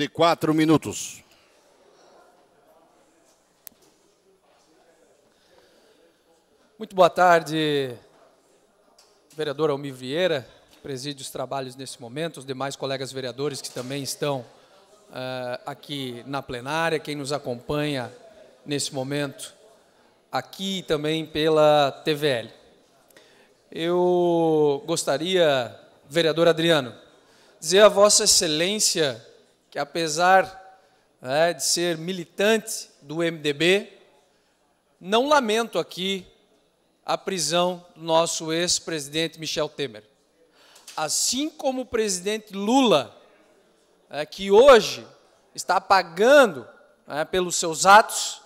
de quatro minutos. Muito boa tarde, vereador Almir Vieira, que preside os trabalhos nesse momento, os demais colegas vereadores que também estão uh, aqui na plenária, quem nos acompanha nesse momento aqui e também pela TVL. Eu gostaria, vereador Adriano, dizer a Vossa Excelência que apesar né, de ser militante do MDB, não lamento aqui a prisão do nosso ex-presidente Michel Temer. Assim como o presidente Lula, é, que hoje está pagando é, pelos seus atos,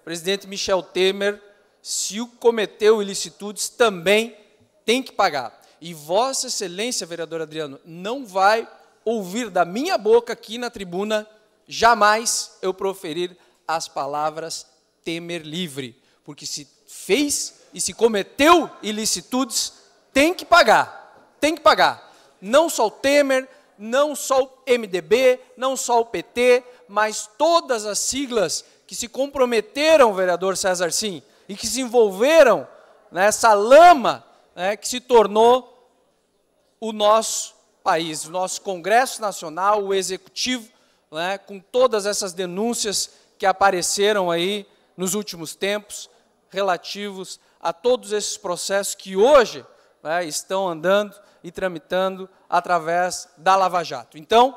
o presidente Michel Temer, se o cometeu ilicitudes, também tem que pagar. E Vossa Excelência, vereador Adriano, não vai ouvir da minha boca aqui na tribuna, jamais eu proferir as palavras temer livre, porque se fez e se cometeu ilicitudes, tem que pagar, tem que pagar. Não só o Temer, não só o MDB, não só o PT, mas todas as siglas que se comprometeram, vereador César Sim, e que se envolveram nessa lama né, que se tornou o nosso país, o nosso Congresso Nacional, o Executivo, né, com todas essas denúncias que apareceram aí nos últimos tempos, relativos a todos esses processos que hoje né, estão andando e tramitando através da Lava Jato. Então,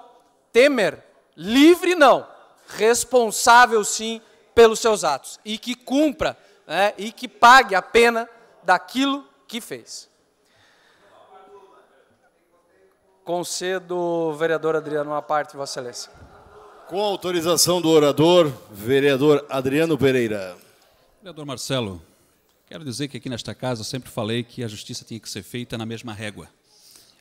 Temer, livre não, responsável sim pelos seus atos, e que cumpra né, e que pague a pena daquilo que fez. Concedo, vereador Adriano, uma parte, Vossa Excelência. Com autorização do orador, vereador Adriano Pereira. Vereador Marcelo, quero dizer que aqui nesta casa eu sempre falei que a justiça tinha que ser feita na mesma régua.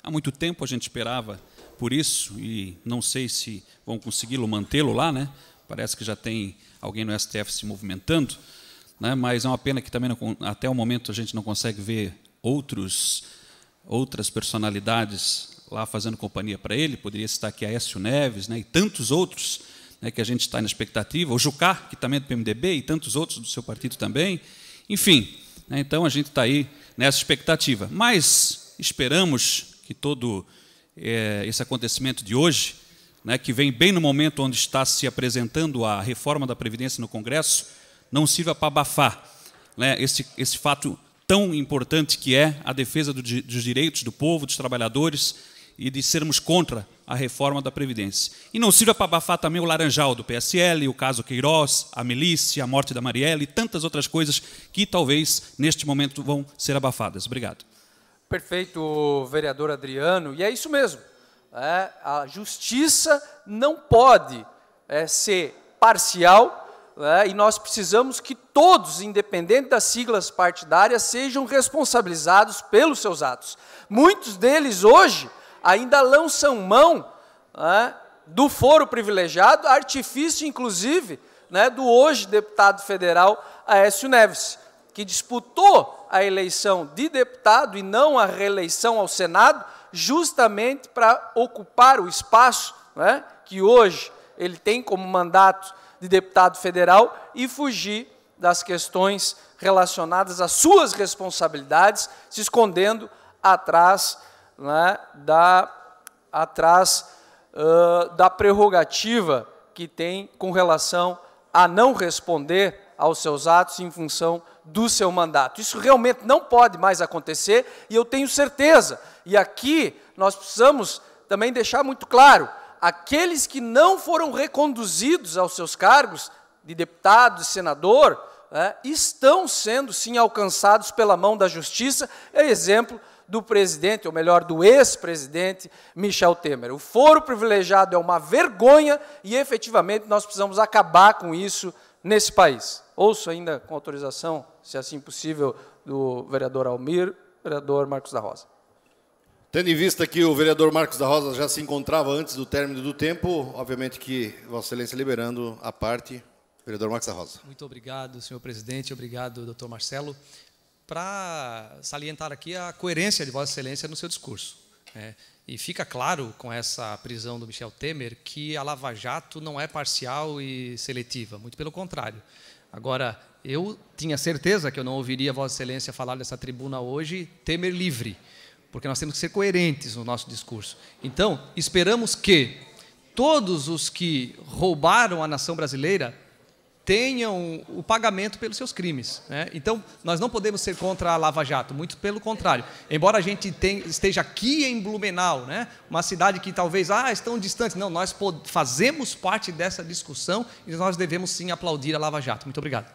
Há muito tempo a gente esperava por isso e não sei se vão consegui-lo mantê-lo lá, né? Parece que já tem alguém no STF se movimentando, né? Mas é uma pena que também não, até o momento a gente não consegue ver outros outras personalidades lá fazendo companhia para ele, poderia citar aqui a Écio Neves né, e tantos outros né, que a gente está na expectativa, o Jucá, que também é do PMDB, e tantos outros do seu partido também. Enfim, né, então a gente está aí nessa expectativa. Mas esperamos que todo é, esse acontecimento de hoje, né, que vem bem no momento onde está se apresentando a reforma da Previdência no Congresso, não sirva para abafar né, esse, esse fato tão importante que é a defesa do, dos direitos do povo, dos trabalhadores, e de sermos contra a reforma da Previdência. E não sirva para abafar também o Laranjal do PSL, o caso Queiroz, a milícia, a morte da Marielle e tantas outras coisas que talvez neste momento vão ser abafadas. Obrigado. Perfeito, vereador Adriano. E é isso mesmo. É, a justiça não pode é, ser parcial é, e nós precisamos que todos, independente das siglas partidárias, sejam responsabilizados pelos seus atos. Muitos deles hoje ainda lançam mão né, do foro privilegiado, artifício, inclusive, né, do hoje deputado federal Aécio Neves, que disputou a eleição de deputado e não a reeleição ao Senado, justamente para ocupar o espaço né, que hoje ele tem como mandato de deputado federal e fugir das questões relacionadas às suas responsabilidades, se escondendo atrás né, da, atrás uh, da prerrogativa que tem com relação a não responder aos seus atos em função do seu mandato. Isso realmente não pode mais acontecer e eu tenho certeza. E aqui nós precisamos também deixar muito claro: aqueles que não foram reconduzidos aos seus cargos de deputado e senador né, estão sendo sim alcançados pela mão da justiça. É exemplo do presidente, ou melhor, do ex-presidente Michel Temer. O foro privilegiado é uma vergonha e efetivamente nós precisamos acabar com isso nesse país. Ouço ainda com autorização, se é assim possível, do vereador Almir, vereador Marcos da Rosa. Tendo em vista que o vereador Marcos da Rosa já se encontrava antes do término do tempo, obviamente que Vossa Excelência liberando a parte, vereador Marcos da Rosa. Muito obrigado, senhor presidente, obrigado, doutor Marcelo para salientar aqui a coerência de Vossa Excelência no seu discurso. Né? E fica claro com essa prisão do Michel Temer que a Lava Jato não é parcial e seletiva, muito pelo contrário. Agora, eu tinha certeza que eu não ouviria Vossa Excelência falar dessa tribuna hoje, Temer livre, porque nós temos que ser coerentes no nosso discurso. Então, esperamos que todos os que roubaram a nação brasileira tenham o pagamento pelos seus crimes. Né? Então, nós não podemos ser contra a Lava Jato, muito pelo contrário. Embora a gente tenha, esteja aqui em Blumenau, né? uma cidade que talvez ah, estão distantes, não, nós fazemos parte dessa discussão e nós devemos sim aplaudir a Lava Jato. Muito obrigado.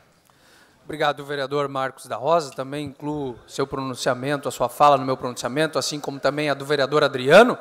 Obrigado, vereador Marcos da Rosa. Também incluo seu pronunciamento, a sua fala no meu pronunciamento, assim como também a do vereador Adriano.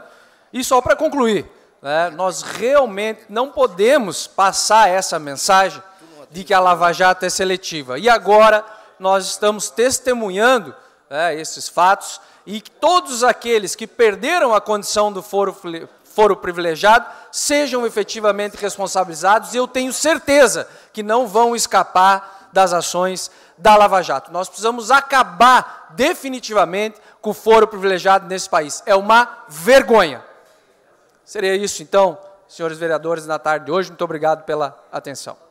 E só para concluir, né, nós realmente não podemos passar essa mensagem de que a Lava Jato é seletiva. E agora nós estamos testemunhando né, esses fatos e que todos aqueles que perderam a condição do foro, foro privilegiado sejam efetivamente responsabilizados e eu tenho certeza que não vão escapar das ações da Lava Jato. Nós precisamos acabar definitivamente com o foro privilegiado nesse país. É uma vergonha. Seria isso, então, senhores vereadores, na tarde de hoje. Muito obrigado pela atenção.